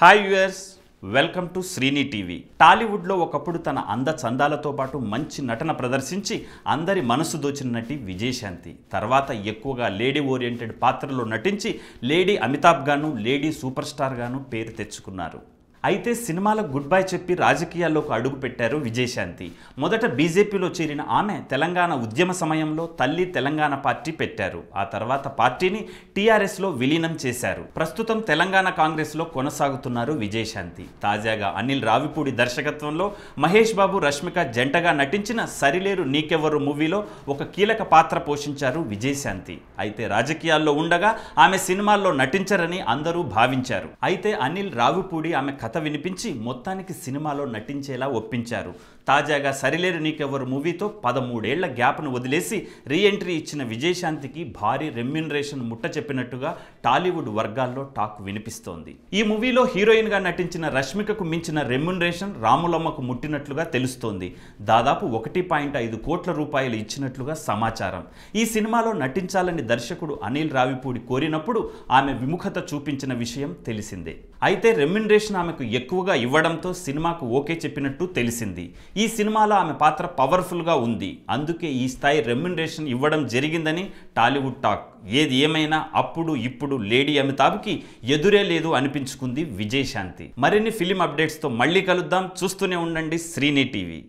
hi viewers welcome to Srini TV టాలీవుడ్లో ఒకప్పుడు తన అంద చందాలతో పాటు మంచి నటన ప్రదర్శించి అందరి మనసు దోచిన నటి విజయశాంతి తర్వాత ఎక్కువగా లేడీ ఓరియంటెడ్ పాత్రలో నటించి లేడీ అమితాబ్ గాను లేడీ సూపర్ స్టార్ గాను పేరు తెచ్చుకున్నారు అయితే సినిమాలకు గుడ్ బై చెప్పి రాజకీయాల్లోకి అడుగుపెట్టారు విజయశాంతి మొదట బీజేపీలో చేరిన ఆమె తెలంగాణ ఉద్యమ సమయంలో తల్లి తెలంగాణ పార్టీ పెట్టారు ఆ తర్వాత పార్టీని టీఆర్ఎస్లో విలీనం చేశారు ప్రస్తుతం తెలంగాణ కాంగ్రెస్లో కొనసాగుతున్నారు విజయశాంతి తాజాగా అనిల్ రావిపూడి దర్శకత్వంలో మహేష్ బాబు రష్మిక జంటగా నటించిన సరిలేరు నీకెవ్వరు మూవీలో ఒక కీలక పాత్ర పోషించారు విజయశాంతి అయితే రాజకీయాల్లో ఉండగా ఆమె సినిమాల్లో నటించరని అందరూ భావించారు అయితే అనిల్ రావిపూడి ఆమె కథ వినిపించి మొత్తానికి సినిమాలో నటించేలా ఒప్పించారు తాజాగా సరిలేరు నీకెవ్వరు మూవీతో పదమూడేళ్ల గ్యాప్ను వదిలేసి రీఎంట్రీ ఇచ్చిన విజయశాంతికి భారీ రెమ్యునరేషన్ ముట్ట చెప్పినట్టుగా టాలీవుడ్ వర్గాల్లో టాక్ వినిపిస్తోంది ఈ మూవీలో హీరోయిన్గా నటించిన రష్మికకు మించిన రెమ్యునరేషన్ రాములమ్మకు ముట్టినట్లుగా తెలుస్తోంది దాదాపు ఒకటి పాయింట్ ఐదు కోట్ల రూపాయలు ఇచ్చినట్లుగా సమాచారం ఈ సినిమాలో నటించాలని దర్శకుడు అనిల్ రావిపూడి కోరినప్పుడు ఆమె విముఖత చూపించిన విషయం తెలిసిందే అయితే రెమ్యునరేషన్ ఆమెకు ఎక్కువగా ఇవ్వడంతో సినిమాకు ఓకే చెప్పినట్టు తెలిసింది ఈ సినిమాలో ఆమె పాత్ర పవర్ఫుల్గా ఉంది అందుకే ఈ స్థాయి రెమ్యునరేషన్ ఇవ్వడం జరిగిందని టాలీవుడ్ టాక్ ఏది ఏమైనా అప్పుడు ఇప్పుడు లేడీ అమితాబ్కి ఎదురే లేదు అనిపించుకుంది విజయశాంతి మరిన్ని ఫిలిం అప్డేట్స్తో మళ్ళీ కలుద్దాం చూస్తూనే ఉండండి శ్రీని టీవీ